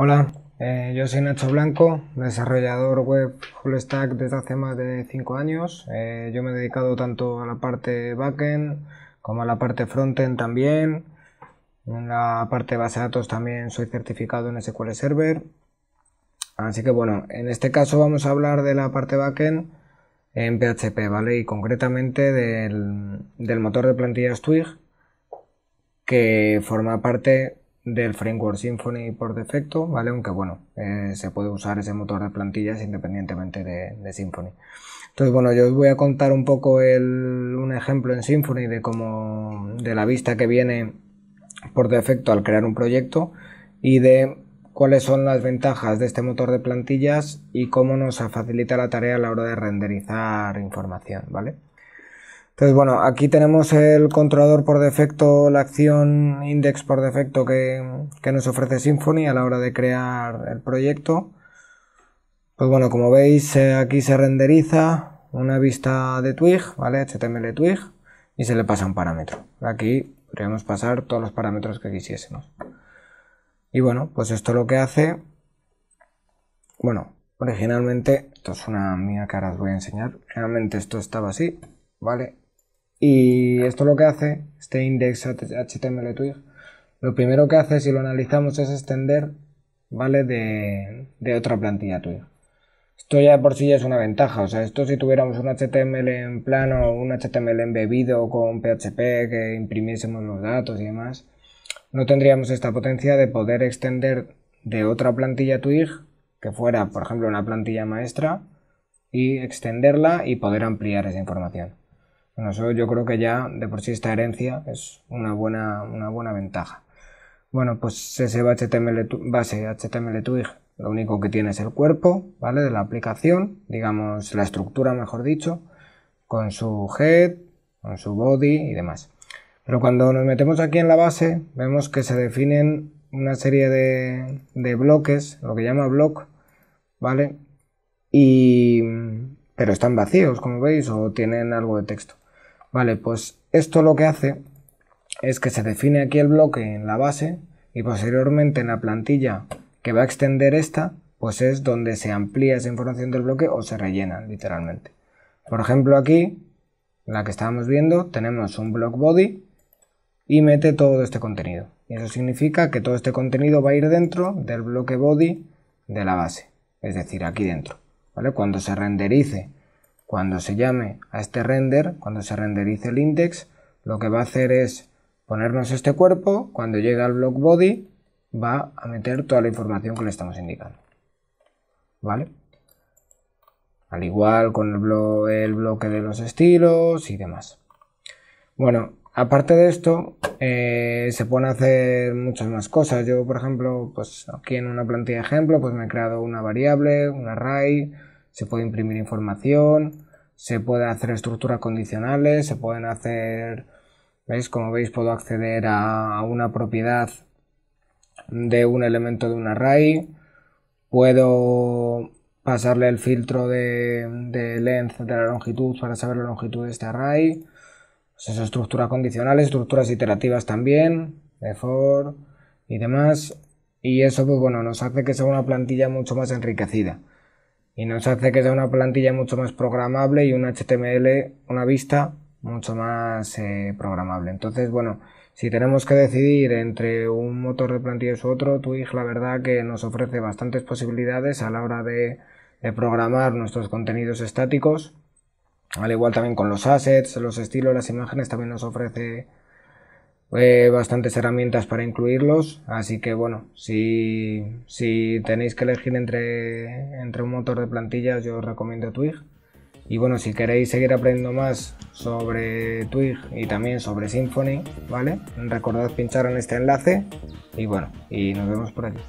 Hola, eh, yo soy Nacho Blanco, desarrollador web full stack desde hace más de 5 años. Eh, yo me he dedicado tanto a la parte backend como a la parte frontend también. En la parte base de datos también soy certificado en SQL Server. Así que bueno, en este caso vamos a hablar de la parte backend en PHP, ¿vale? Y concretamente del motor de plantillas Twig que forma parte del framework Symfony por defecto, ¿vale? Aunque bueno, eh, se puede usar ese motor de plantillas independientemente de, Symfony. Entonces, bueno, yo os voy a contar un poco un ejemplo en Symfony de cómo, de la vista que viene por defecto al crear un proyecto y de cuáles son las ventajas de este motor de plantillas y cómo nos facilita la tarea a la hora de renderizar información, ¿vale? Entonces, bueno, aquí tenemos el controlador por defecto, la acción index por defecto que, nos ofrece Symfony a la hora de crear el proyecto. Pues bueno, como veis, aquí se renderiza una vista de Twig, ¿vale? HTML Twig, y se le pasa un parámetro. Aquí podríamos pasar todos los parámetros que quisiésemos. Y bueno, pues esto lo que hace, bueno, originalmente, esto es una mía que ahora os voy a enseñar, realmente esto estaba así, ¿vale? Y esto lo que hace, este index HTML twig, lo primero que hace si lo analizamos es extender, ¿vale? De, otra plantilla twig. Esto ya por sí ya es una ventaja, o sea, esto si tuviéramos un HTML en plano, un HTML embebido con PHP que imprimiésemos los datos y demás, no tendríamos esta potencia de poder extender de otra plantilla Twig, que fuera, por ejemplo, una plantilla maestra, y extenderla y poder ampliar esa información. Bueno, yo creo que ya de por sí esta herencia es una buena, una buena ventaja. Bueno, pues ese HTML, base HTML twig, lo único que tiene es el cuerpo, ¿vale? De la aplicación, digamos la estructura, mejor dicho, con su head, con su body y demás. Pero cuando nos metemos aquí en la base, vemos que se definen una serie de, de bloques, lo que llama block, ¿vale? Y, pero están vacíos, como veis, o tienen algo de texto. Vale, pues esto lo que hace es que se define aquí el bloque en la base y posteriormente en la plantilla que va a extender esta, pues es donde se amplía esa información del bloque o se rellena literalmente. Por ejemplo aquí, la que estábamos viendo, tenemos un block body y mete todo este contenido. Y eso significa que todo este contenido va a ir dentro del bloque body de la base, es decir, aquí dentro. ¿vale? Cuando se renderice cuando se llame a este render, cuando se renderice el index, lo que va a hacer es ponernos este cuerpo, cuando llegue al block body va a meter toda la información que le estamos indicando. ¿Vale? Al igual con el, bloque de los estilos y demás. Bueno, aparte de esto, eh, se pueden hacer muchas más cosas. Yo, por ejemplo, pues aquí en una plantilla de ejemplo, pues me he creado una variable, un array, se puede imprimir información, se pueden hacer estructuras condicionales, se pueden hacer, ¿veis? Como veis puedo acceder a una propiedad de un elemento de un array, puedo pasarle el filtro de, length de la longitud para saber la longitud de este array, pues estructuras condicionales, estructuras iterativas también, de for y demás, y eso pues bueno, nos hace que sea una plantilla mucho más enriquecida y nos hace que sea una plantilla mucho más programable y un HTML, una vista mucho más eh, programable. Entonces, bueno, si tenemos que decidir entre un motor de plantillas u otro, Twig la verdad que nos ofrece bastantes posibilidades a la hora de programar nuestros contenidos estáticos. Al igual también con los assets, los estilos, las imágenes, también nos ofrece bastantes herramientas para incluirlos. Así que bueno, si, si tenéis que elegir entre, entre un motor de plantillas, yo os recomiendo Twig. Y bueno, si queréis seguir aprendiendo más sobre Twig y también sobre Symfony, ¿vale? Recordad pinchar en este enlace y bueno, y nos vemos por aquí.